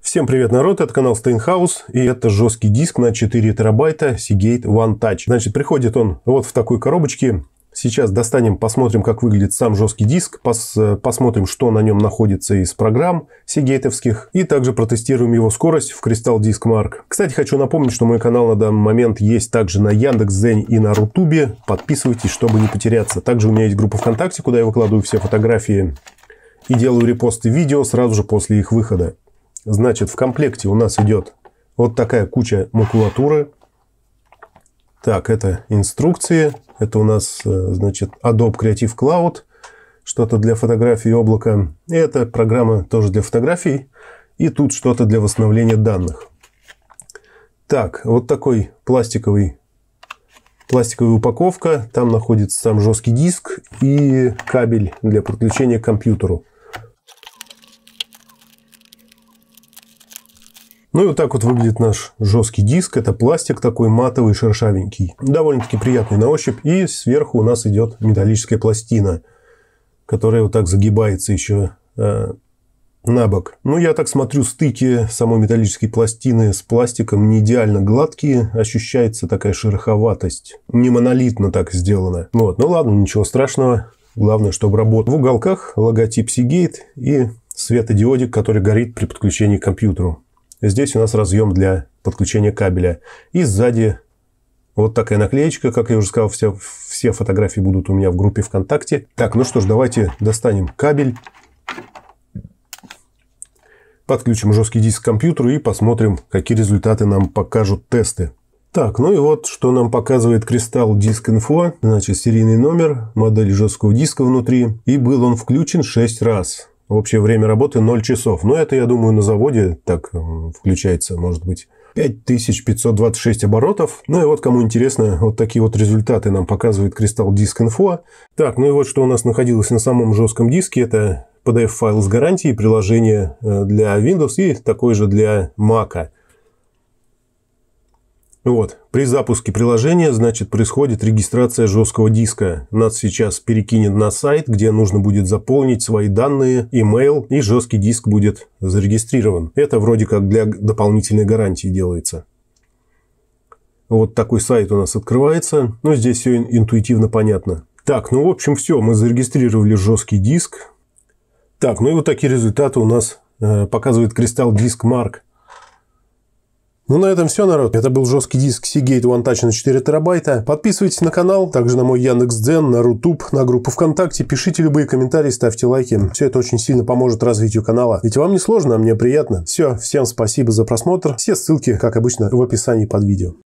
Всем привет, народ! Это канал Стейнхаус, и это жесткий диск на 4 терабайта Seagate One Touch. Значит, приходит он вот в такой коробочке. Сейчас достанем, посмотрим, как выглядит сам жесткий диск, пос, э, посмотрим, что на нем находится из программ сигейтовских, и также протестируем его скорость в Crystal Disk Mark. Кстати, хочу напомнить, что мой канал на данный момент есть также на Яндекс.Зене и на Рутубе. Подписывайтесь, чтобы не потеряться. Также у меня есть группа ВКонтакте, куда я выкладываю все фотографии и делаю репосты видео сразу же после их выхода. Значит, в комплекте у нас идет вот такая куча макулатуры. Так, это инструкции. Это у нас, э, значит, Adobe Creative Cloud. Что-то для фотографий облака. И это программа тоже для фотографий. И тут что-то для восстановления данных. Так, вот такой пластиковый пластиковая упаковка, там находится сам жесткий диск и кабель для подключения к компьютеру. Ну и вот так вот выглядит наш жесткий диск. Это пластик такой матовый, шершавенький. Довольно-таки приятный на ощупь. И сверху у нас идет металлическая пластина, которая вот так загибается еще э, на бок. Ну, я так смотрю, стыки самой металлической пластины с пластиком не идеально гладкие. Ощущается такая шероховатость. Не монолитно так сделано. Вот, ну ладно, ничего страшного. Главное, чтобы работал. В уголках логотип Seagate и светодиодик, который горит при подключении к компьютеру. Здесь у нас разъем для подключения кабеля. И сзади вот такая наклеечка. Как я уже сказал, все, все фотографии будут у меня в группе ВКонтакте. Так, ну что ж, давайте достанем кабель. Подключим жесткий диск к компьютеру и посмотрим, какие результаты нам покажут тесты. Так, ну и вот, что нам показывает кристалл диск инфо, значит серийный номер, модель жесткого диска внутри, и был он включен 6 раз. Общее время работы 0 часов. Но это, я думаю, на заводе так э, включается, может быть, 5526 оборотов. Ну и вот, кому интересно, вот такие вот результаты нам показывает кристалл Disk Info. Так, ну и вот что у нас находилось на самом жестком диске, это PDF-файл с гарантией, приложение э, для Windows и такой же для Mac. Вот. При запуске приложения, значит, происходит регистрация жесткого диска. Нас сейчас перекинет на сайт, где нужно будет заполнить свои данные, email и жесткий диск будет зарегистрирован. Это вроде как для дополнительной гарантии делается. Вот такой сайт у нас открывается. Ну, здесь все интуитивно понятно. Так, ну, в общем, все. Мы зарегистрировали жесткий диск. Так, ну и вот такие результаты у нас э, показывает кристалл диск Марк. Ну на этом все, народ. Это был жесткий диск Seagate OneTouch на 4 терабайта. Подписывайтесь на канал, также на мой Яндекс.Дзен, на Рутуб, на группу ВКонтакте. Пишите любые комментарии, ставьте лайки. Все это очень сильно поможет развитию канала. Ведь вам не сложно, а мне приятно. Все, всем спасибо за просмотр. Все ссылки, как обычно, в описании под видео.